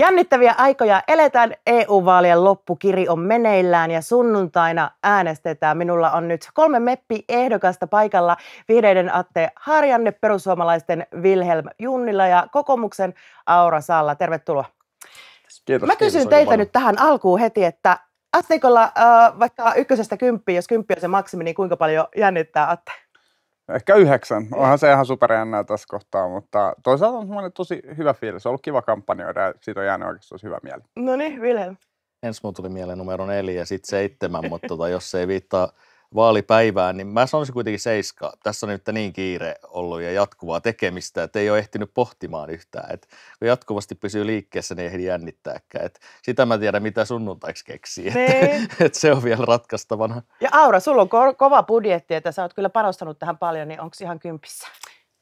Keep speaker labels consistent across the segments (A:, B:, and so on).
A: Jännittäviä aikoja eletään. EU-vaalien loppukiri on meneillään ja sunnuntaina äänestetään. Minulla on nyt kolme meppi-ehdokasta paikalla. Vihreiden Atte Harjanne, perussuomalaisten Wilhelm Junnila ja kokomuksen Aura Salla. Tervetuloa. Kiitos, Mä kysyn kiitos, teiltä nyt tähän alkuun heti, että asteikolla äh, vaikka ykkösestä kymppiin, jos kymppi on se maksimi, niin kuinka paljon jännittää Atte?
B: Ehkä yhdeksän. Onhan se ihan superjännää tässä kohtaa, mutta toisaalta on semmoinen tosi hyvä fiilis. On ollut kiva kampanjoida ja siitä on jäänyt oikeasti hyvä mieli.
A: No niin, Vilhelm.
B: Ensi mun tuli
C: mieleen numero neljä ja sitten seitsemän, mutta tota, jos ei viittaa vaalipäivään, niin mä sanoisin kuitenkin seiska. Tässä on nyt niin kiire ollut ja jatkuvaa tekemistä, että ei ole ehtinyt pohtimaan yhtään. Et kun jatkuvasti pysyy liikkeessä, niin ei ehdi jännittääkään. Et sitä mä tiedän, mitä sunnuntaiksi keksii. Et, niin. et se on vielä ratkaistavana.
A: Ja Aura, sulla on ko- kova budjetti, että sä oot kyllä panostanut tähän paljon, niin onko ihan kympissä?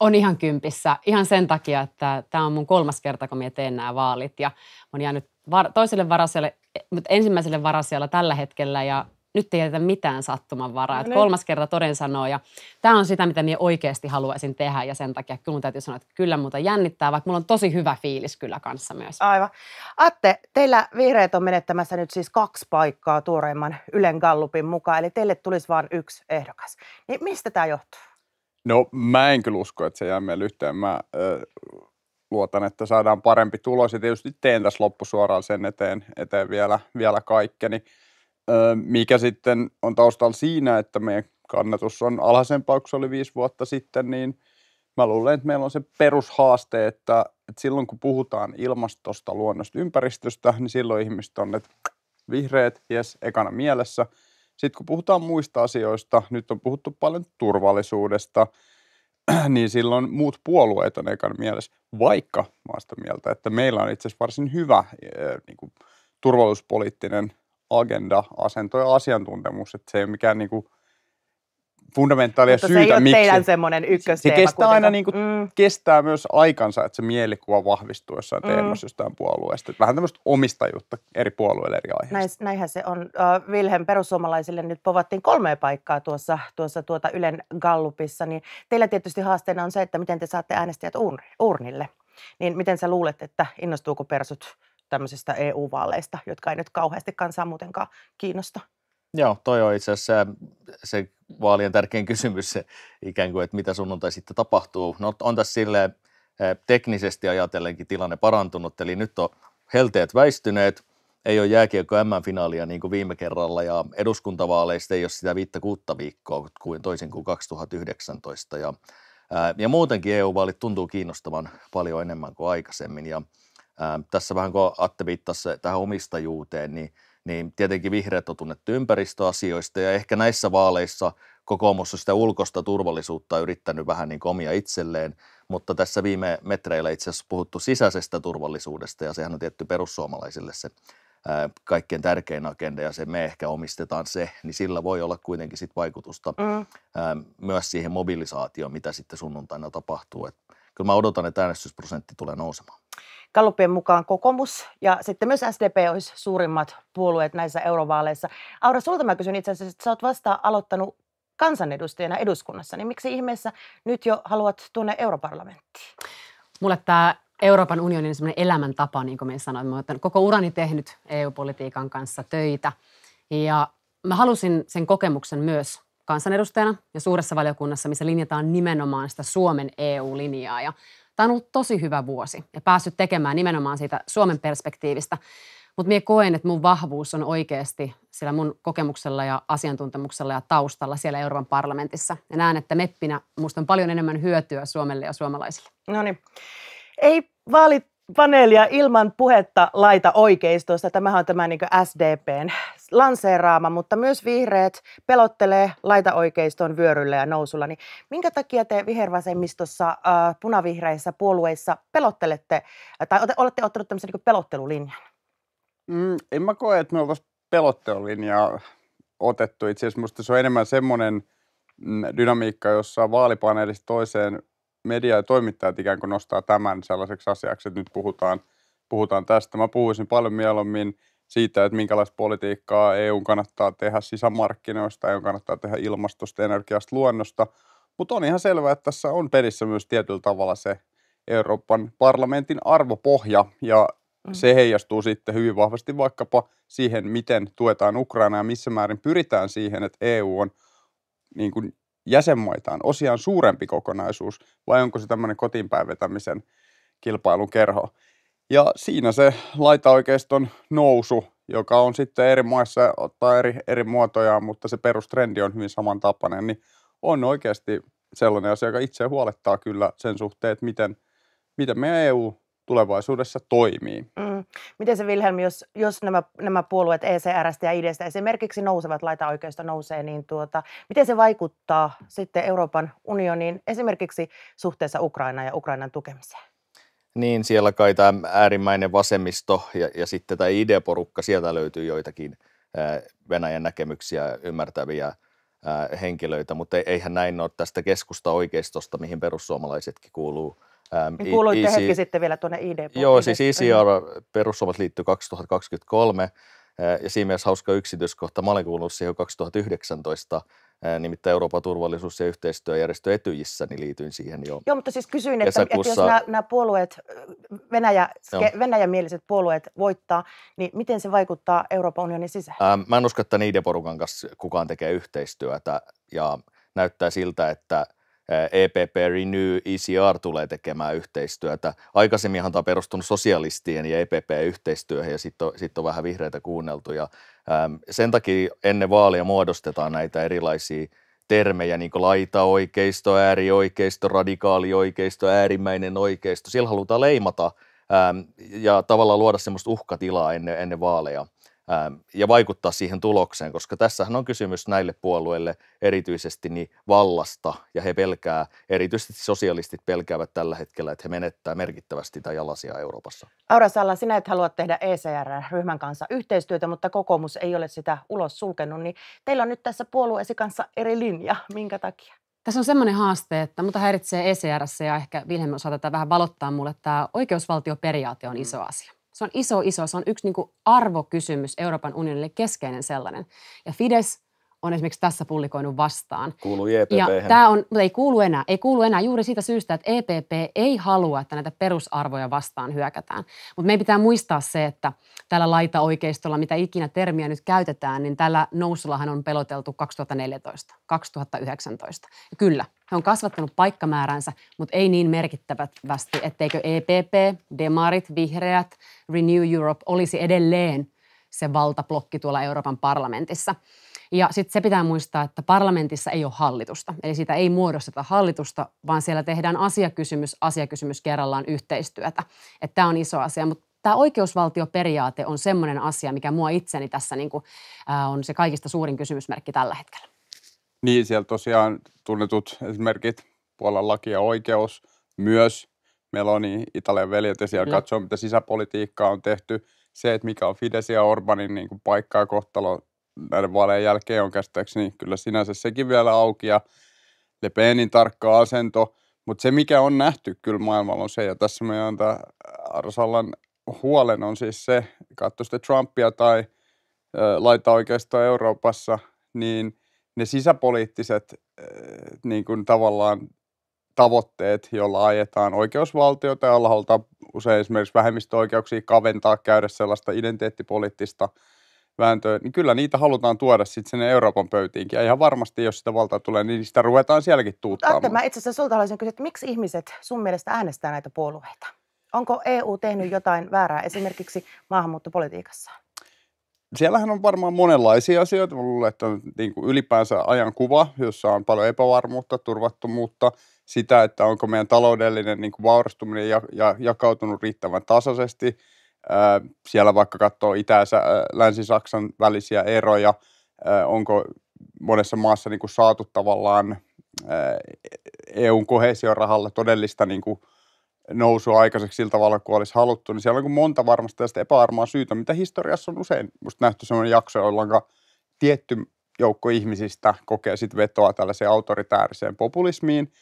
D: on ihan kympissä ihan sen takia, että tämä on mun kolmas kerta, kun mä teen nämä vaalit ja on jäänyt var- toiselle varaselle, mutta ensimmäiselle varasijalle tällä hetkellä ja nyt ei jätetä mitään varaa. No, niin. kolmas kerta toden sanoo ja tämä on sitä, mitä minä oikeasti haluaisin tehdä ja sen takia kyllä täytyy sanoa, että kyllä muuta jännittää, vaikka mulla on tosi hyvä fiilis kyllä kanssa myös. Aivan. Atte, teillä vihreät on menettämässä nyt siis kaksi
A: paikkaa tuoreimman Ylen Gallupin mukaan, eli teille tulisi vain yksi ehdokas. Niin mistä tämä johtuu?
B: No mä en kyllä usko, että se jää meille yhteen. Mä ö luotan, että saadaan parempi tulos ja tietysti teen tässä loppusuoraan sen eteen, eteen vielä, vielä kaikkeni mikä sitten on taustalla siinä, että meidän kannatus on alhaisempaa kuin se oli viisi vuotta sitten, niin mä luulen, että meillä on se perushaaste, että, että silloin kun puhutaan ilmastosta, luonnosta, ympäristöstä, niin silloin ihmiset on, että vihreät, jes, ekana mielessä. Sitten kun puhutaan muista asioista, nyt on puhuttu paljon turvallisuudesta, niin silloin muut puolueet on ekana mielessä, vaikka maasta mieltä, että meillä on itse asiassa varsin hyvä niin kuin, turvallisuuspoliittinen agenda, asento ja asiantuntemus. Että se ei ole mikään niin kuin fundamentaalia Mutta syytä, miksi. se ei ole miksi. teidän semmoinen ykkösteema. Se kestää aina, niin kuin, mm. kestää myös aikansa, että se mielikuva vahvistuu jossain mm. teemassa jostain puolueesta. Että vähän tämmöistä omistajuutta eri puolueille eri
A: aiheista. näinhän se on. Uh, Vilhelm perussuomalaisille nyt povattiin kolme paikkaa tuossa, tuossa tuota Ylen Gallupissa. Niin teillä tietysti haasteena on se, että miten te saatte äänestäjät urnille. Niin miten sä luulet, että innostuuko persut tämmöisistä EU-vaaleista, jotka ei nyt kauheasti kansaa muutenkaan kiinnosta.
C: Joo, toi on itse asiassa se vaalien tärkein kysymys, se ikään kuin, että mitä sunnuntai sitten tapahtuu. No on tässä sille eh, teknisesti ajatellenkin tilanne parantunut, eli nyt on helteet väistyneet, ei ole jääkiekko M-finaalia niin kuin viime kerralla ja eduskuntavaaleista ei ole sitä viittä kuutta viikkoa kuin toisin kuin 2019 ja, eh, ja muutenkin EU-vaalit tuntuu kiinnostavan paljon enemmän kuin aikaisemmin ja Ähm, tässä vähän kun Atte viittasi tähän omistajuuteen, niin, niin tietenkin vihreät on tunnettu ympäristöasioista ja ehkä näissä vaaleissa kokoomus on sitä ulkoista turvallisuutta yrittänyt vähän niin omia itselleen, mutta tässä viime metreillä itse asiassa puhuttu sisäisestä turvallisuudesta ja sehän on tietty perussuomalaisille se kaikkein tärkein agenda ja se me ehkä omistetaan se, niin sillä voi olla kuitenkin sit vaikutusta mm. myös siihen mobilisaatioon, mitä sitten sunnuntaina tapahtuu. Et kyllä mä odotan, että äänestysprosentti tulee nousemaan.
A: Kallupien mukaan kokomus ja sitten myös SDP olisi suurimmat puolueet näissä eurovaaleissa. Aura, sulta mä kysyn itse asiassa, että sä oot vasta aloittanut kansanedustajana eduskunnassa, niin miksi ihmeessä nyt jo haluat tuonne europarlamenttiin?
D: Mulle tämä Euroopan unionin semmoinen elämäntapa, niin kuin me sanoin, mä olen koko urani tehnyt EU-politiikan kanssa töitä. Ja mä halusin sen kokemuksen myös kansanedustajana ja suuressa valiokunnassa, missä linjataan nimenomaan sitä Suomen EU-linjaa. Ja Tämä on ollut tosi hyvä vuosi ja päässyt tekemään nimenomaan siitä Suomen perspektiivistä. Mutta minä koen, että mun vahvuus on oikeasti sillä mun kokemuksella ja asiantuntemuksella ja taustalla siellä Euroopan parlamentissa. Ja näen, että meppinä minusta on paljon enemmän hyötyä Suomelle ja suomalaisille. No niin. Ei
A: vaalipaneelia ilman puhetta laita oikeistosta. Tämähän on tämä niin SDPn lanseeraama, mutta myös vihreät pelottelee laita oikeiston vyörylle ja nousulla. Niin minkä takia te vihervasemmistossa, äh, punavihreissä puolueissa pelottelette, äh, tai olette ottanut tämmöisen niin pelottelulinjan?
B: Mm, en mä koe, että me oltaisiin pelottelulinjaa otettu. Itse asiassa musta se on enemmän semmoinen mm, dynamiikka, jossa vaalipaneelista toiseen media ja toimittajat ikään kuin nostaa tämän sellaiseksi asiaksi, että nyt puhutaan, puhutaan tästä. Mä puhuisin paljon mieluummin siitä, että minkälaista politiikkaa EU kannattaa tehdä sisämarkkinoista, EU kannattaa tehdä ilmastosta, energiasta, luonnosta. Mutta on ihan selvää, että tässä on pelissä myös tietyllä tavalla se Euroopan parlamentin arvopohja ja mm. se heijastuu sitten hyvin vahvasti vaikkapa siihen, miten tuetaan Ukrainaa ja missä määrin pyritään siihen, että EU on niin kuin jäsenmaitaan osiaan suurempi kokonaisuus vai onko se tämmöinen kotiinpäin vetämisen kilpailun kerho. Ja siinä se laitaoikeiston nousu, joka on sitten eri maissa ottaa eri, eri muotoja, mutta se perustrendi on hyvin samantapainen, niin on oikeasti sellainen asia, joka itse huolettaa kyllä sen suhteen, että miten, miten meidän EU tulevaisuudessa toimii.
A: Mm. Miten se Wilhelm, jos, jos nämä, nämä puolueet ECRstä ja IDstä esimerkiksi nousevat, laita oikeisto nousee, niin tuota, miten se vaikuttaa sitten Euroopan unioniin esimerkiksi suhteessa Ukrainaan ja Ukrainan tukemiseen?
C: Niin, siellä kai tämä äärimmäinen vasemmisto ja, ja sitten tämä ideaporukka, sieltä löytyy joitakin Venäjän näkemyksiä ymmärtäviä henkilöitä, mutta eihän näin ole tästä keskusta oikeistosta, mihin perussuomalaisetkin kuuluu. Niin kuuluitte hetki
A: sitten vielä tuonne id Joo, siis ICR niin.
C: perussuomalaiset liittyy 2023 ja siinä mielessä hauska yksityiskohta. Mä olen kuulunut siihen 2019 nimittäin Euroopan turvallisuus- ja yhteistyöjärjestö Etyjissä, niin liityin siihen jo Joo,
A: mutta siis kysyin, että, että jos nämä, nämä puolueet, Venäjä, venäjämieliset puolueet voittaa, niin miten se vaikuttaa Euroopan unionin sisään?
C: Ähm, mä en usko, että niiden porukan kanssa kukaan tekee yhteistyötä ja näyttää siltä, että EPP, Renew, ECR tulee tekemään yhteistyötä. Aikaisemminhan tämä on perustunut sosialistien ja EPP-yhteistyöhön ja sitten on, sit on vähän vihreitä kuunneltu ja Ähm, sen takia ennen vaalia muodostetaan näitä erilaisia termejä, niin kuin oikeisto, äärioikeisto, oikeisto, äärimmäinen oikeisto. Siellä halutaan leimata ähm, ja tavallaan luoda semmoista uhkatilaa ennen, ennen vaaleja – Ähm, ja vaikuttaa siihen tulokseen, koska tässähän on kysymys näille puolueille erityisesti niin vallasta ja he pelkää, erityisesti sosialistit pelkäävät tällä hetkellä, että he menettää merkittävästi tai jalasia Euroopassa.
A: Aura Salla, sinä et halua tehdä ECR-ryhmän kanssa yhteistyötä, mutta kokoomus ei ole sitä ulos sulkenut, niin teillä on nyt tässä puolueesi kanssa eri linja, minkä takia?
D: Tässä on semmoinen haaste, että mutta häiritsee ECRssä ja ehkä Vilhelm osaa tätä vähän valottaa mulle, että tämä oikeusvaltioperiaate on mm. iso asia. Se on iso, iso. Se on yksi niin kuin arvokysymys Euroopan unionille, keskeinen sellainen. Ja Fides on esimerkiksi tässä pullikoinut vastaan.
C: Kuuluu EPP. Ja tämä
D: on, ei kuulu enää, ei kuulu enää juuri siitä syystä, että EPP ei halua, että näitä perusarvoja vastaan hyökätään. Mutta meidän pitää muistaa se, että tällä laita oikeistolla, mitä ikinä termiä nyt käytetään, niin tällä nousullahan on peloteltu 2014, 2019. Ja kyllä, he on kasvattanut paikkamääränsä, mutta ei niin merkittävästi, etteikö EPP, Demarit, Vihreät, Renew Europe olisi edelleen se valtablokki tuolla Euroopan parlamentissa. Ja sitten se pitää muistaa, että parlamentissa ei ole hallitusta. Eli siitä ei muodosteta hallitusta, vaan siellä tehdään asiakysymys, asiakysymys kerrallaan yhteistyötä. Että tämä on iso asia, mutta tämä oikeusvaltioperiaate on semmoinen asia, mikä mua itseni tässä niinku, äh, on se kaikista suurin kysymysmerkki tällä hetkellä.
B: Niin, siellä tosiaan tunnetut esimerkit Puolan laki ja oikeus, myös Meloni, niin Italian veljet, ja siellä mm. katsoo, mitä sisäpolitiikkaa on tehty. Se, että mikä on Fidesz ja Orbanin niin kuin paikkaa kohtalo näiden vaalien jälkeen on käsittääkseni, niin kyllä sinänsä sekin vielä auki, ja Le Penin tarkka asento. Mutta se, mikä on nähty kyllä maailmalla on se, ja tässä meidän tämä arsallan huolen on siis se, katso sitten Trumpia tai laita oikeastaan Euroopassa, niin – ne sisäpoliittiset eh, niin kuin tavallaan tavoitteet, joilla ajetaan oikeusvaltiota, jolla halutaan usein esimerkiksi vähemmistöoikeuksia kaventaa, käydä sellaista identiteettipoliittista vääntöä, niin kyllä niitä halutaan tuoda sitten sinne Euroopan pöytiinkin. Ja ihan varmasti, jos sitä valtaa tulee, niin sitä ruvetaan sielläkin tuuttaamaan. Mutta mä
A: itse asiassa sulta haluaisin kysyä, että miksi ihmiset sun mielestä äänestää näitä puolueita? Onko EU tehnyt jotain väärää esimerkiksi maahanmuuttopolitiikassaan?
B: siellähän on varmaan monenlaisia asioita. Mä luulen, että on niin kuin ylipäänsä ajankuva, jossa on paljon epävarmuutta, turvattomuutta, sitä, että onko meidän taloudellinen niin kuin vaurastuminen ja, ja, jakautunut riittävän tasaisesti. Ää, siellä vaikka katsoo Itä- ja Länsi-Saksan välisiä eroja, ää, onko monessa maassa niin kuin saatu tavallaan e-, e-, e-, EUn kohesiorahalla todellista niin kuin – nousua aikaiseksi sillä tavalla, kun olisi haluttu, niin siellä on niin monta varmasti tästä epäarmaa syytä, mitä historiassa on usein musta nähty sellainen jakso, jolloin tietty joukko ihmisistä kokee sit vetoa tällaiseen autoritääriseen populismiin.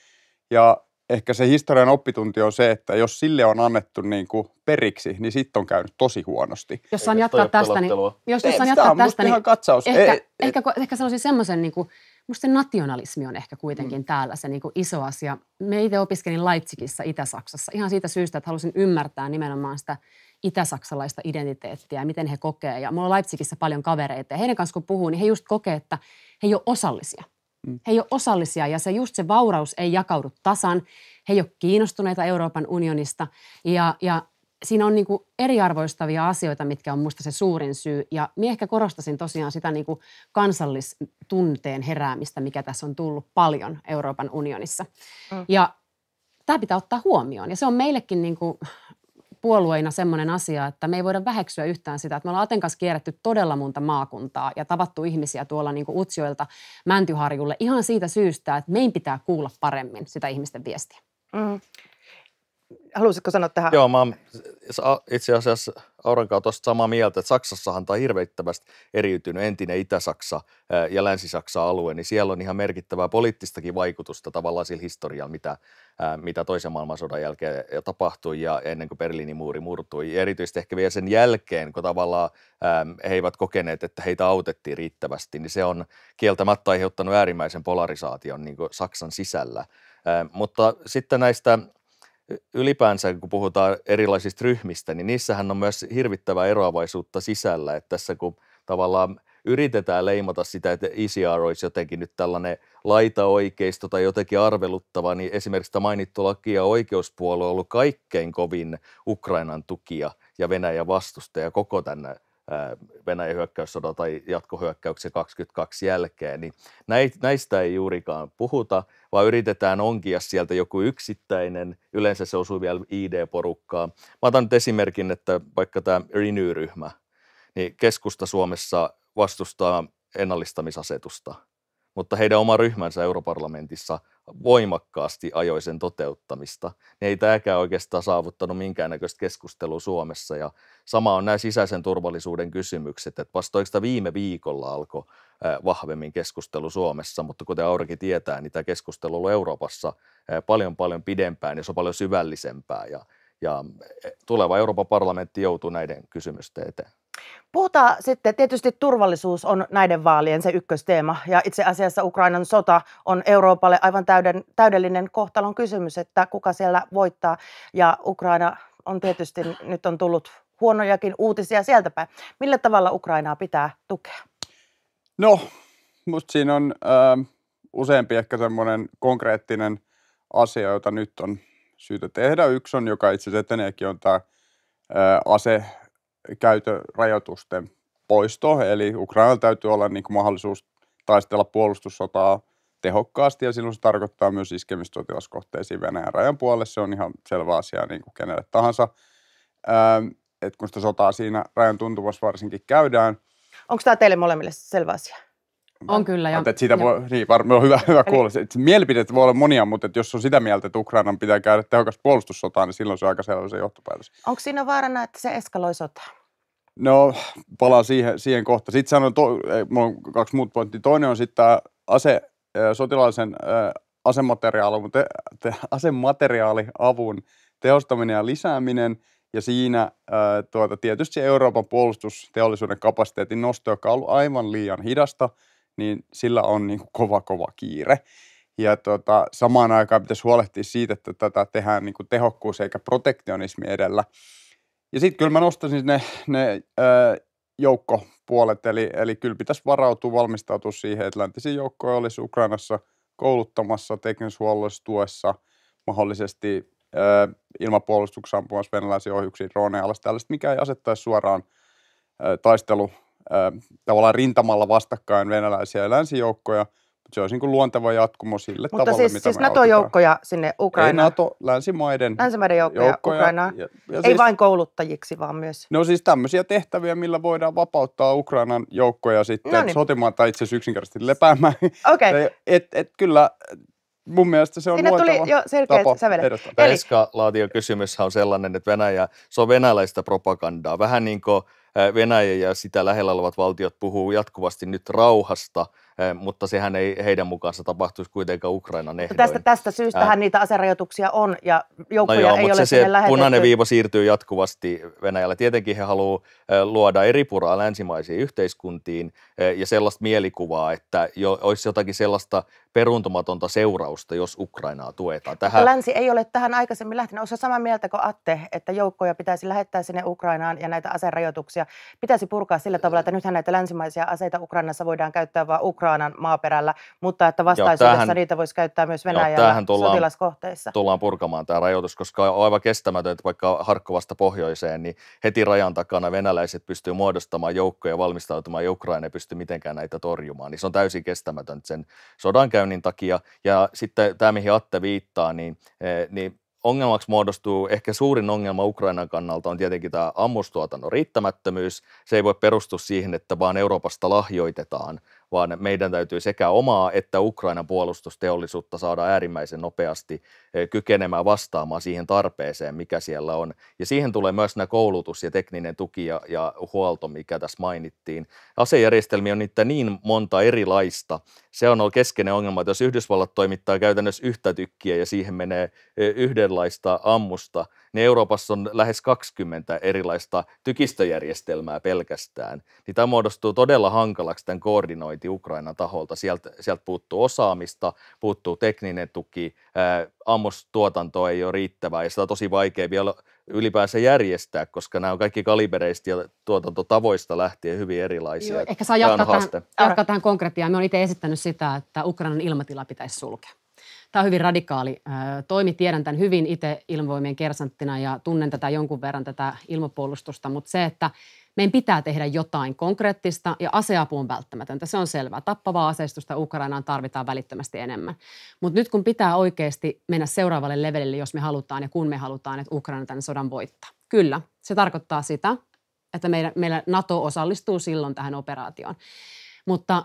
B: Ja ehkä se historian oppitunti on se, että jos sille on annettu niin kuin periksi, niin sitten on käynyt tosi huonosti.
D: Jos saan jatkaa tästä, niin... Jos, jos saan jatkaa tästä, niin... Ihan katsaus. Ehkä, ei, ehkä, ei, ehkä sanoisin semmoisen niin kuin musta nationalismi on ehkä kuitenkin mm. täällä se niin kuin iso asia. Me itse opiskelin Leipzigissä Itä-Saksassa ihan siitä syystä, että halusin ymmärtää nimenomaan sitä itä-saksalaista identiteettiä ja miten he kokee. Ja mulla on Leipzigissä paljon kavereita ja heidän kanssa kun puhuu, niin he just kokee, että he ei ole osallisia. Mm. He ei ole osallisia ja se just se vauraus ei jakaudu tasan. He ei ole kiinnostuneita Euroopan unionista ja, ja siinä on niin kuin eriarvoistavia asioita, mitkä on musta se suurin syy. Ja minä ehkä korostasin tosiaan sitä niin kuin kansallistunteen heräämistä, mikä tässä on tullut paljon Euroopan unionissa. Mm. Ja tämä pitää ottaa huomioon. Ja se on meillekin niin kuin puolueina semmoinen asia, että me ei voida väheksyä yhtään sitä, että me ollaan Aten kanssa kierretty todella monta maakuntaa ja tavattu ihmisiä tuolla niin kuin Mäntyharjulle ihan siitä syystä, että meidän pitää kuulla paremmin sitä ihmisten viestiä. Mm. Haluaisitko sanoa tähän?
C: Joo, mä oon itse asiassa Auran kautta samaa mieltä, että Saksassahan tämä hirveittävästi eriytynyt entinen Itä-Saksa ja Länsi-Saksa alue, niin siellä on ihan merkittävää poliittistakin vaikutusta tavallaan sillä historialla, mitä, mitä toisen maailmansodan jälkeen tapahtui ja ennen kuin Berliinin muuri murtui. Ja erityisesti ehkä vielä sen jälkeen, kun tavallaan he eivät kokeneet, että heitä autettiin riittävästi, niin se on kieltämättä aiheuttanut äärimmäisen polarisaation niin Saksan sisällä. Mutta sitten näistä ylipäänsä, kun puhutaan erilaisista ryhmistä, niin niissähän on myös hirvittävää eroavaisuutta sisällä. Että tässä kun tavallaan yritetään leimata sitä, että ICR e olisi jotenkin nyt tällainen laitaoikeisto tai jotenkin arveluttava, niin esimerkiksi tämä mainittu laki- ja oikeuspuolue on ollut kaikkein kovin Ukrainan tukia ja Venäjän vastustaja koko tänne Venäjän hyökkäyssodan tai jatkohyökkäyksen 22 jälkeen, niin näistä ei juurikaan puhuta, vaan yritetään onkia sieltä joku yksittäinen, yleensä se osuu vielä ID-porukkaan. Mä otan nyt esimerkin, että vaikka tämä Renew-ryhmä, niin keskusta Suomessa vastustaa ennallistamisasetusta, mutta heidän oma ryhmänsä europarlamentissa – voimakkaasti ajoi sen toteuttamista. Ne ei tämäkään oikeastaan saavuttanut minkäännäköistä keskustelua Suomessa. Ja sama on nämä sisäisen turvallisuuden kysymykset. Että vasta oikeastaan viime viikolla alkoi vahvemmin keskustelu Suomessa, mutta kuten aurinki tietää, niin tämä keskustelu on ollut Euroopassa paljon paljon pidempään ja se on paljon syvällisempää. Ja, ja tuleva Euroopan parlamentti joutuu näiden kysymysten eteen.
A: Puhutaan sitten, tietysti turvallisuus on näiden vaalien se ykkösteema ja itse asiassa Ukrainan sota on Euroopalle aivan täyden, täydellinen kohtalon kysymys, että kuka siellä voittaa ja Ukraina on tietysti, nyt on tullut huonojakin uutisia sieltä päin. Millä tavalla Ukrainaa pitää tukea?
B: No, mutta siinä on ö, ähm, useampi ehkä semmoinen konkreettinen asia, jota nyt on syytä tehdä. Yksi on, joka itse asiassa eteneekin, on tämä äh, ase käytörajoitusten poisto, eli Ukrainalla täytyy olla niin kuin mahdollisuus taistella puolustussotaa tehokkaasti, ja silloin se tarkoittaa myös iskemistotilaskohteisiin Venäjän rajan puolelle. Se on ihan selvä asia niin kuin kenelle tahansa, ähm, että kun sitä sotaa siinä rajan tuntuvassa varsinkin käydään.
A: Onko tämä teille molemmille
B: selvä asia?
D: On kyllä. Ja,
A: että siitä ja. voi,
B: niin varmaan on hyvä, hyvä kuulla. mielipiteet voi olla monia, mutta että jos on sitä mieltä, että Ukrainan pitää käydä tehokas puolustussotaa, niin silloin se on aika selvä se johtopäätös.
A: Onko siinä vaarana, että se eskaloi sotaa?
B: No, palaan siihen, siihen kohta. Sitten sanon, to, ei, mulla on kaksi muut pointtia. Toinen on sitten tämä ase, sotilaallisen asemateriaali, te, te, asemateriaaliavun tehostaminen ja lisääminen – ja siinä tuota, tietysti Euroopan puolustusteollisuuden kapasiteetin nosto, joka on ollut aivan liian hidasta – niin sillä on niin kuin kova kova kiire. Ja tota, samaan aikaan pitäisi huolehtia siitä, että tätä tehdään niin kuin tehokkuus eikä protektionismi edellä. Ja sitten kyllä mä nostaisin ne, ne ö, joukkopuolet, eli, eli kyllä pitäisi varautua, valmistautua siihen, että läntisiä joukkoja olisi Ukrainassa kouluttamassa, teknishuollossa tuessa, mahdollisesti ö, ilmapuolustuksessa ampumassa venäläisiä ohjuksia, droneja, alas tällaista, mikä ei asettaisi suoraan ö, taistelu tavallaan rintamalla vastakkain venäläisiä ja länsijoukkoja, mutta se olisi niin kuin luonteva jatkumo sille mutta tavalle, siis, mitä siis
A: NATO-joukkoja sinne Ukrainaan? Ei
B: NATO, länsimaiden, länsimaiden joukkoja, joukkoja Ukrainaan. Ja, ja Ei siis, vain
A: kouluttajiksi, vaan myös.
B: No siis tämmöisiä tehtäviä, millä voidaan vapauttaa Ukrainan joukkoja sitten Noniin. sotimaan tai itse asiassa yksinkertaisesti lepäämään. Okei. Okay. et, et kyllä mun mielestä se on Sinne tuli jo selkeä sävelet. Eli... kysymys on sellainen, että Venäjä,
C: se on venäläistä propagandaa. Vähän niin kuin Venäjä ja sitä lähellä olevat valtiot puhuu jatkuvasti nyt rauhasta, mutta sehän ei heidän mukaansa tapahtuisi kuitenkaan Ukrainan ehdoin. Tästä,
A: tästä syystähän Ää... niitä aserajoituksia on ja joukkoja no joo, ei mutta ole se, se punainen viiva
C: siirtyy jatkuvasti Venäjällä. Tietenkin he haluavat luoda eri puraa länsimaisiin yhteiskuntiin ja sellaista mielikuvaa, että jo, olisi jotakin sellaista peruuntumatonta seurausta, jos Ukrainaa tuetaan. Tähän... Länsi
A: ei ole tähän aikaisemmin lähtenyt. Oletko samaa mieltä kuin Atte, että joukkoja pitäisi lähettää sinne Ukrainaan ja näitä aserajoituksia pitäisi purkaa sillä tavalla, että nythän näitä länsimaisia aseita Ukrainassa voidaan käyttää vain Ukrainan maaperällä, mutta että vastaisuudessa tähän, niitä voisi käyttää myös Venäjällä tullaan, sotilaskohteissa. Tullaan
C: purkamaan tämä rajoitus, koska on aivan kestämätön, että vaikka Harkkovasta pohjoiseen, niin heti rajan takana venäläiset pystyy muodostamaan joukkoja valmistautumaan ja Ukraina ei pysty mitenkään näitä torjumaan. Niin se on täysin kestämätön sen sodan käyn käynnin takia. Ja sitten tämä, mihin Atte viittaa, niin, eh, niin ongelmaksi muodostuu, ehkä suurin ongelma Ukrainan kannalta on tietenkin tämä ammustuotannon riittämättömyys. Se ei voi perustua siihen, että vaan Euroopasta lahjoitetaan vaan meidän täytyy sekä omaa että Ukrainan puolustusteollisuutta saada äärimmäisen nopeasti eh, kykenemään vastaamaan siihen tarpeeseen, mikä siellä on. Ja siihen tulee myös nämä koulutus ja tekninen tuki ja, ja huolto, mikä tässä mainittiin. Asejärjestelmiä on niitä niin monta erilaista. Se on ollut keskeinen ongelma, että jos Yhdysvallat toimittaa käytännössä yhtä tykkiä ja siihen menee eh, yhdenlaista ammusta – niin Euroopassa on lähes 20 erilaista tykistöjärjestelmää pelkästään, niin tämä muodostuu todella hankalaksi tämän koordinointi Ukrainan taholta. Sieltä, sieltä puuttuu osaamista, puuttuu tekninen tuki, ää, ammostuotanto ei ole riittävää ja sitä on tosi vaikea vielä ylipäänsä järjestää, koska nämä on kaikki kalibereista ja tuotantotavoista lähtien hyvin erilaisia. Joo, ehkä saa jatkaa tähän,
D: jatkaa tähän konkretiaan. olen itse esittänyt sitä, että Ukrainan ilmatila pitäisi sulkea. Tämä on hyvin radikaali toimi, tiedän tämän hyvin itse ilmavoimien kersanttina ja tunnen tätä jonkun verran tätä ilmapuolustusta, mutta se, että meidän pitää tehdä jotain konkreettista ja aseapu on välttämätöntä, se on selvää. Tappavaa aseistusta Ukrainaan tarvitaan välittömästi enemmän. Mutta nyt kun pitää oikeasti mennä seuraavalle levelille, jos me halutaan ja kun me halutaan, että Ukraina tämän sodan voittaa. Kyllä, se tarkoittaa sitä, että meillä, meillä NATO osallistuu silloin tähän operaatioon. Mutta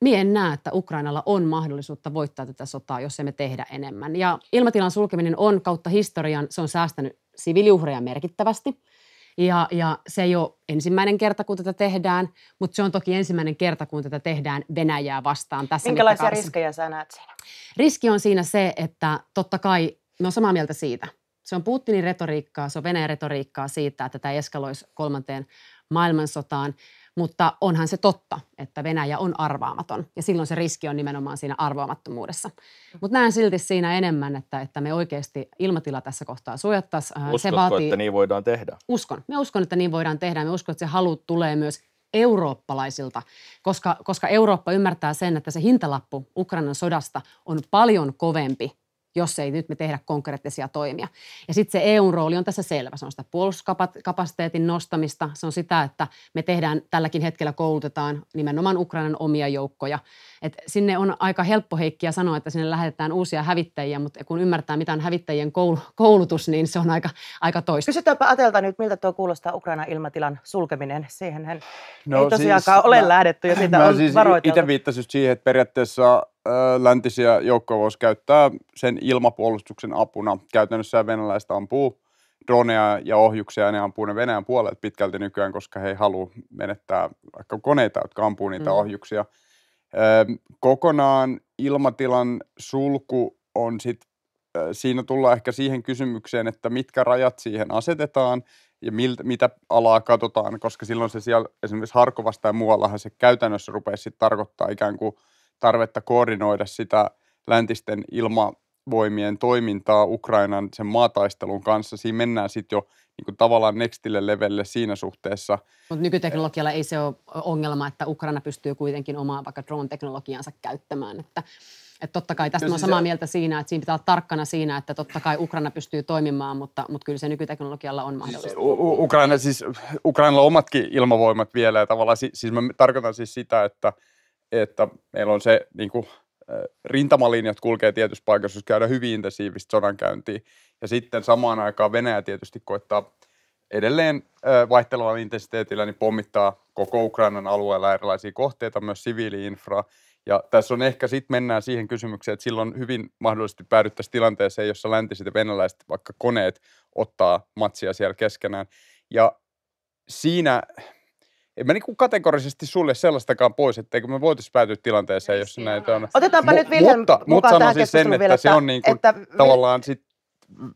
D: Mie en näe, että Ukrainalla on mahdollisuutta voittaa tätä sotaa, jos emme tehdä enemmän. Ja ilmatilan sulkeminen on kautta historian, se on säästänyt siviliuhreja merkittävästi. Ja, ja se ei ole ensimmäinen kerta, kun tätä tehdään, mutta se on toki ensimmäinen kerta, kun tätä tehdään Venäjää vastaan tässä Minkälaisia riskejä
A: sä näet siinä?
D: Riski on siinä se, että totta kai me no on samaa mieltä siitä. Se on Putinin retoriikkaa, se on Venäjän retoriikkaa siitä, että tämä eskaloisi kolmanteen maailmansotaan. Mutta onhan se totta, että Venäjä on arvaamaton ja silloin se riski on nimenomaan siinä arvaamattomuudessa. Mm. Mutta näen silti siinä enemmän, että, että me oikeasti ilmatila tässä kohtaa suojattaisiin. Uskotko, se vaatii... että
C: niin voidaan tehdä?
D: Uskon. Me uskon, että niin voidaan tehdä. Me uskon, että se halu tulee myös eurooppalaisilta, koska, koska Eurooppa ymmärtää sen, että se hintalappu Ukrainan sodasta on paljon kovempi jos ei nyt me tehdä konkreettisia toimia. Ja sitten se EUn rooli on tässä selvä. Se on sitä puolustuskapasiteetin nostamista. Se on sitä, että me tehdään tälläkin hetkellä koulutetaan nimenomaan Ukrainan omia joukkoja. Et sinne on aika helppo heikkiä sanoa, että sinne lähetetään uusia hävittäjiä, mutta kun ymmärtää, mitä on hävittäjien koulutus, niin se on aika, aika toista. Kysytäänpä Atelta nyt, miltä tuo kuulostaa Ukraina ilmatilan sulkeminen. Siihenhän
A: no, ei siis tosiaankaan siis, ole mä, lähdetty ja siitä mä, on siis varoiteltu. Itse
B: viittasin siihen, että periaatteessa läntisiä joukkoja voisi käyttää sen ilmapuolustuksen apuna. Käytännössä venäläistä ampuu droneja ja ohjuksia ja ne ampuu ne Venäjän puolet pitkälti nykyään, koska he ei halua menettää vaikka koneita, jotka ampuu niitä mm. ohjuksia. Kokonaan ilmatilan sulku on sitten, siinä tullaan ehkä siihen kysymykseen, että mitkä rajat siihen asetetaan ja miltä, mitä alaa katsotaan, koska silloin se siellä esimerkiksi Harkovasta ja muuallahan se käytännössä rupeaa sitten tarkoittaa ikään kuin – tarvetta koordinoida sitä läntisten ilmavoimien toimintaa Ukrainan sen maataistelun kanssa. Siinä mennään sitten jo niin kuin tavallaan nextille levelle siinä suhteessa.
D: Mutta nykyteknologialla ei se ole ongelma, että Ukraina pystyy kuitenkin omaa vaikka drone-teknologiansa käyttämään. Että, että totta kai tästä no on siis samaa se... mieltä siinä, että siinä pitää olla tarkkana siinä, että totta kai Ukraina pystyy toimimaan, mutta, mutta kyllä se nykyteknologialla on siis mahdollista. Siis,
B: U- Ukraina, siis Ukrainalla on omatkin ilmavoimat vielä ja tavallaan siis, siis mä tarkoitan siis sitä, että – että meillä on se niin kuin, rintamalinjat kulkee tietyssä paikassa, jos käydään hyvin intensiivistä sodankäyntiä. Ja sitten samaan aikaan Venäjä tietysti koittaa edelleen vaihtelevalla intensiteetillä niin pommittaa koko Ukrainan alueella erilaisia kohteita, myös siviiliinfraa. Ja tässä on ehkä sitten mennään siihen kysymykseen, että silloin hyvin mahdollisesti päädyttäisiin tilanteeseen, jossa läntiset ja venäläiset vaikka koneet ottaa matsia siellä keskenään. Ja siinä en mä niinku kategorisesti sulle sellaistakaan pois, etteikö me voitaisiin päätyä tilanteeseen, jos näitä on. Otetaanpa M- nyt Vilhelm mutta, mukaan mutta tähän siis sen, että, vielä, se on niinku että, tavallaan sit,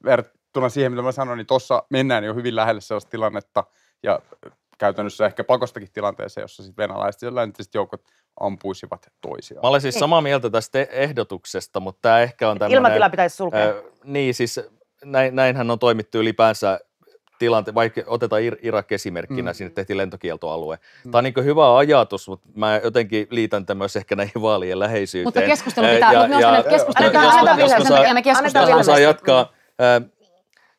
B: verrattuna siihen, mitä mä sanoin, niin tuossa mennään jo hyvin lähelle sellaista tilannetta ja käytännössä ehkä pakostakin tilanteeseen, jossa sit venäläiset ja läntiset joukot ampuisivat toisiaan. Mä olen siis niin. samaa
C: mieltä tästä e- ehdotuksesta, mutta tämä ehkä on tämmöinen... Ilmatila pitäisi sulkea. Äh, niin, siis näin, näinhän on toimittu ylipäänsä tilante, vaikka otetaan Irak esimerkkinä, mm. sinne tehtiin lentokieltoalue. Mm. Tämä on niin hyvä ajatus, mutta mä jotenkin liitän tämän myös ehkä näihin vaalien läheisyyteen. Mutta keskustelu pitää, mutta myös keskustelu pitää. Annetaan vielä, annetaan vielä. Annetaan saa jatkaa. Mm.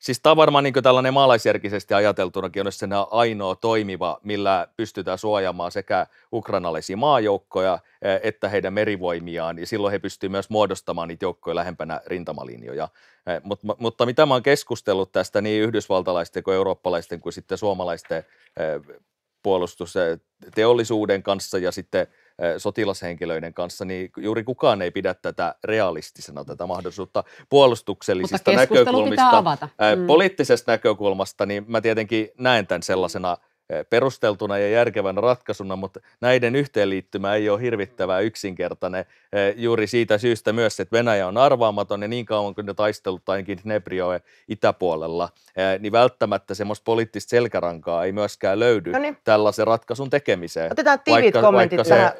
C: Siis tämä on varmaan niin tällainen maalaisjärkisesti ajateltunakin on se ainoa toimiva, millä pystytään suojaamaan sekä ukrainalaisia maajoukkoja eh, että heidän merivoimiaan, ja niin silloin he pystyvät myös muodostamaan niitä joukkoja lähempänä rintamalinjoja. Eh, mut, mutta mitä mä oon keskustellut tästä niin yhdysvaltalaisten kuin eurooppalaisten kuin sitten suomalaisten eh, puolustusteollisuuden kanssa ja sitten – sotilashenkilöiden kanssa, niin juuri kukaan ei pidä tätä realistisena, tätä mahdollisuutta puolustuksellisista näkökulmista. Pitää avata. Mm. Poliittisesta näkökulmasta, niin mä tietenkin näen tämän sellaisena – Eh, perusteltuna ja järkevänä ratkaisuna, mutta näiden yhteenliittymä ei ole hirvittävää mm. yksinkertainen eh, juuri siitä syystä myös, että Venäjä on arvaamaton ja niin kauan kuin ne taistelut ainakin Dneprioe itäpuolella, eh, niin välttämättä semmoista poliittista selkärankaa ei myöskään löydy Noniin. tällaisen ratkaisun tekemiseen. Otetaan tiivit vaikka, kommentit vaikka tähän.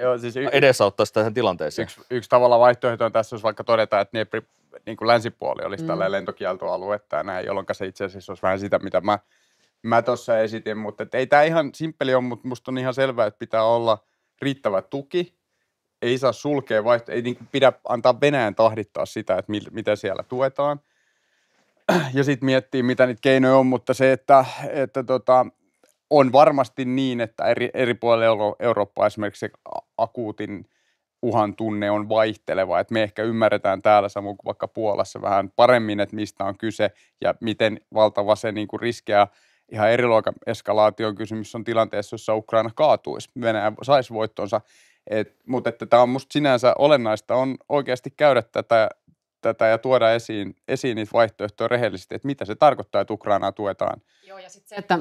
B: Joo, siis y- edesauttaisi tähän tilanteeseen. Yksi, yksi tavalla vaihtoehto on tässä, jos vaikka todetaan, että Dniepri, niin kuin länsipuoli olisi mm. tällainen lentokieltoaluetta ja näin, jolloin se itse asiassa olisi vähän sitä, mitä mä mä tuossa esitin, mutta ei tämä ihan simppeli ole, mutta musta on ihan selvää, että pitää olla riittävä tuki. Ei saa sulkea vaihto, ei niinku pidä antaa Venäjän tahdittaa sitä, että mit, mitä siellä tuetaan. Ja sitten miettii, mitä niitä keinoja on, mutta se, että, että tota, on varmasti niin, että eri, eri puolilla Eurooppaa esimerkiksi se akuutin uhan tunne on vaihteleva. että me ehkä ymmärretään täällä samoin kuin vaikka Puolassa vähän paremmin, että mistä on kyse ja miten valtava se niin kuin riskeä ihan eri luokan eskalaation kysymys on tilanteessa, jossa Ukraina kaatuisi, Venäjä saisi voittonsa. Et, mutta että tämä on musta sinänsä olennaista on oikeasti käydä tätä, tätä ja tuoda esiin, esiin niitä vaihtoehtoja rehellisesti, että mitä se tarkoittaa, että Ukrainaa tuetaan.
D: Joo, ja sitten se, että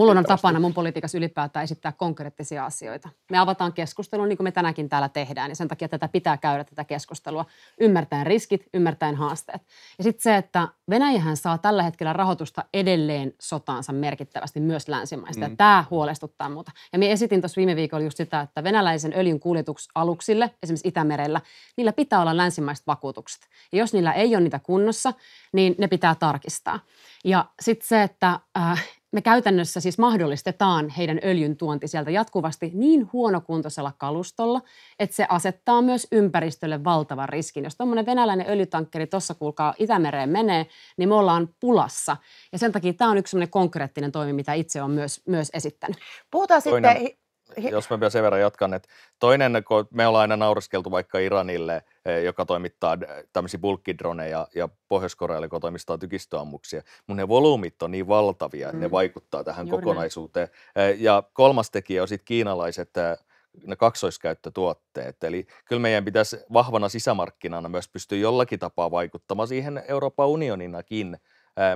D: Mulla on tapana mun politiikassa ylipäätään esittää konkreettisia asioita. Me avataan keskustelua niin kuin me tänäkin täällä tehdään ja sen takia tätä pitää käydä tätä keskustelua ymmärtäen riskit, ymmärtäen haasteet. Ja sitten se, että Venäjähän saa tällä hetkellä rahoitusta edelleen sotaansa merkittävästi myös länsimaista mm. tämä huolestuttaa muuta. Ja me esitin tuossa viime viikolla just sitä, että venäläisen öljyn kuljetuksaluksille, esimerkiksi Itämerellä, niillä pitää olla länsimaiset vakuutukset. Ja jos niillä ei ole niitä kunnossa, niin ne pitää tarkistaa. Ja sitten se, että äh, me käytännössä siis mahdollistetaan heidän öljyn tuonti sieltä jatkuvasti niin huonokuntoisella kalustolla, että se asettaa myös ympäristölle valtavan riskin. Jos tuommoinen venäläinen öljytankkeri tuossa kuulkaa Itämereen menee, niin me ollaan pulassa. Ja sen takia tämä on yksi konkreettinen toimi, mitä itse olen myös, myös esittänyt. Puhutaan toinen, sitten...
C: Jos mä vielä sen verran jatkan, että toinen, kun me ollaan aina nauriskeltu vaikka Iranille – Eh, joka toimittaa tämmöisiä bulkkidroneja ja pohjois korealle joka toimistaa tykistöammuksia. Mun ne volyymit on niin valtavia, että mm. ne vaikuttaa tähän Juuri kokonaisuuteen. Näin. Eh, ja kolmas tekijä on sitten kiinalaiset eh, ne kaksoiskäyttötuotteet. Eli kyllä meidän pitäisi vahvana sisämarkkinana myös pystyä jollakin tapaa vaikuttamaan siihen Euroopan unioninakin.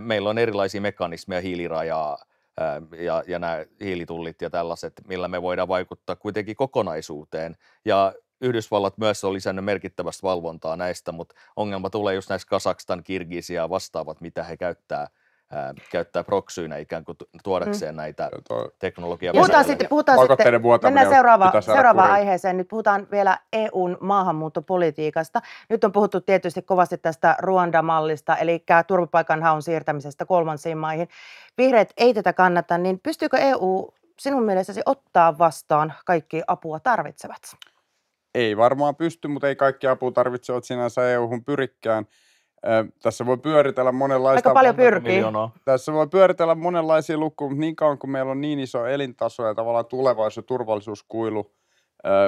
C: Meillä on erilaisia mekanismeja, hiilirajaa, ja, ja nämä hiilitullit ja tällaiset, millä me voidaan vaikuttaa kuitenkin kokonaisuuteen. Ja Yhdysvallat myös on lisännyt merkittävästi valvontaa näistä, mutta ongelma tulee just näissä Kasakstan, Kirgisia vastaavat, mitä he käyttää – käyttää proksyynä ikään kuin tuodakseen mm. näitä teknologiaa. Puhutaan sitten, puhutaan sitten mennään seuraava, seuraavaan kuriin.
A: aiheeseen. Nyt puhutaan vielä EUn maahanmuuttopolitiikasta. Nyt on puhuttu tietysti kovasti tästä Ruanda-mallista, eli turvapaikanhaun siirtämisestä kolmansiin maihin. Vihreät ei tätä kannata, niin pystyykö EU sinun mielestäsi ottaa vastaan kaikki apua tarvitsevat?
B: ei varmaan pysty, mutta ei kaikki apu tarvitsevat sinänsä EU-hun pyrikkään. Tässä voi pyöritellä monenlaista... Aika paljon pyrkii. Tässä voi pyöritellä monenlaisia lukuja, mutta niin kauan kuin meillä on niin iso elintaso ja tavallaan tulevaisuus- ja turvallisuuskuilu,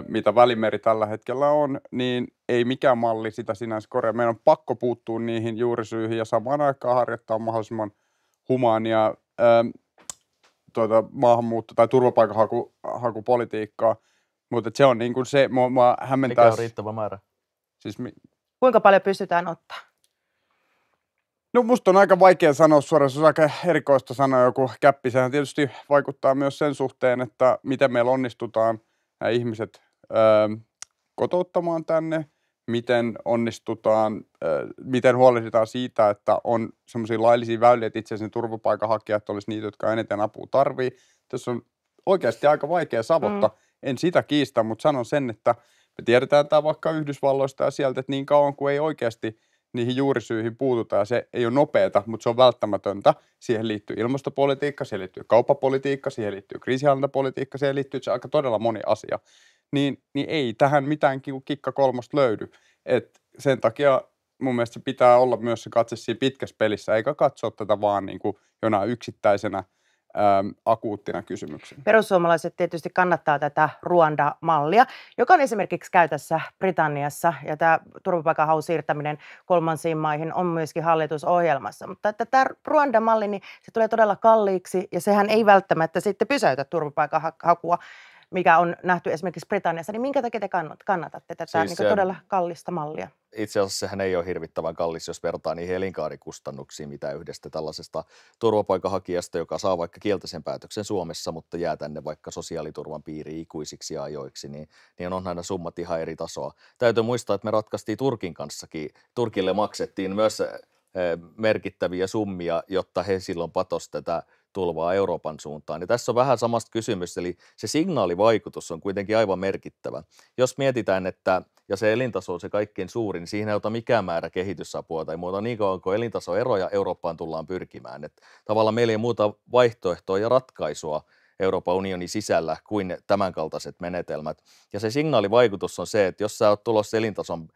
B: mitä Välimeri tällä hetkellä on, niin ei mikään malli sitä sinänsä korjaa. Meidän on pakko puuttua niihin juurisyihin ja samaan aikaan harjoittaa mahdollisimman humaania tuota, maahanmuutto- tai turvapaikanhakupolitiikkaa. Turvapaikanhaku- mutta se on niin kuin se, mua, mua hämmentää. Mikä on riittävä määrä? Siis mi-
A: Kuinka paljon pystytään ottaa?
B: No musta on aika vaikea sanoa suoraan, se on aika erikoista sanoa joku käppi. Sehän tietysti vaikuttaa myös sen suhteen, että miten meillä onnistutaan nämä ihmiset öö, kotouttamaan tänne, miten onnistutaan, öö, miten huolehditaan siitä, että on semmoisia laillisia väyliä, että itse asiassa ne turvapaikanhakijat olisi niitä, jotka eniten apua tarvii. Tässä on oikeasti aika vaikea savotta. Mm en sitä kiistä, mutta sanon sen, että me tiedetään tämä vaikka Yhdysvalloista ja sieltä, että niin kauan kuin ei oikeasti niihin juurisyihin puututa, ja se ei ole nopeata, mutta se on välttämätöntä. Siihen liittyy ilmastopolitiikka, siihen liittyy kauppapolitiikka, siihen liittyy kriisihallintapolitiikka, siihen liittyy se aika todella moni asia. Niin, niin ei tähän mitään kikka kolmosta löydy. Et sen takia mun mielestä se pitää olla myös se katse siinä pitkässä pelissä, eikä katsoa tätä vaan niin kuin jonain yksittäisenä – akuuttina kysymyksenä.
A: Perussuomalaiset tietysti kannattaa tätä Ruanda-mallia, joka on esimerkiksi käytössä Britanniassa, ja tämä turvapaikanhaun siirtäminen kolmansiin maihin on myöskin hallitusohjelmassa. Mutta että tämä Ruanda-malli, niin se tulee todella kalliiksi, ja sehän ei välttämättä sitten pysäytä turvapaikanhakua mikä on nähty esimerkiksi Britanniassa, niin minkä takia te kannatatte tätä siis, niin kuin todella kallista mallia?
C: Itse asiassa sehän ei ole hirvittävän kallis, jos vertaa niihin elinkaarikustannuksiin, mitä yhdestä tällaisesta turvapaikanhakijasta, joka saa vaikka kielteisen päätöksen Suomessa, mutta jää tänne vaikka sosiaaliturvan piiriin ikuisiksi ajoiksi, niin, niin onhan nämä summat ihan eri tasoa. Täytyy muistaa, että me ratkaistiin Turkin kanssakin. Turkille maksettiin myös eh, merkittäviä summia, jotta he silloin patosivat tätä tulvaa Euroopan suuntaan. Ja tässä on vähän samasta kysymys, eli se signaalivaikutus on kuitenkin aivan merkittävä. Jos mietitään, että ja se elintaso on se kaikkein suurin, niin siihen ei ota mikään määrä kehitysapua tai muuta niin kauan kuin elintasoeroja Eurooppaan tullaan pyrkimään. Että tavallaan meillä ei muuta vaihtoehtoa ja ratkaisua Euroopan unionin sisällä kuin tämänkaltaiset menetelmät. Ja se signaalivaikutus on se, että jos sä oot tulossa elintason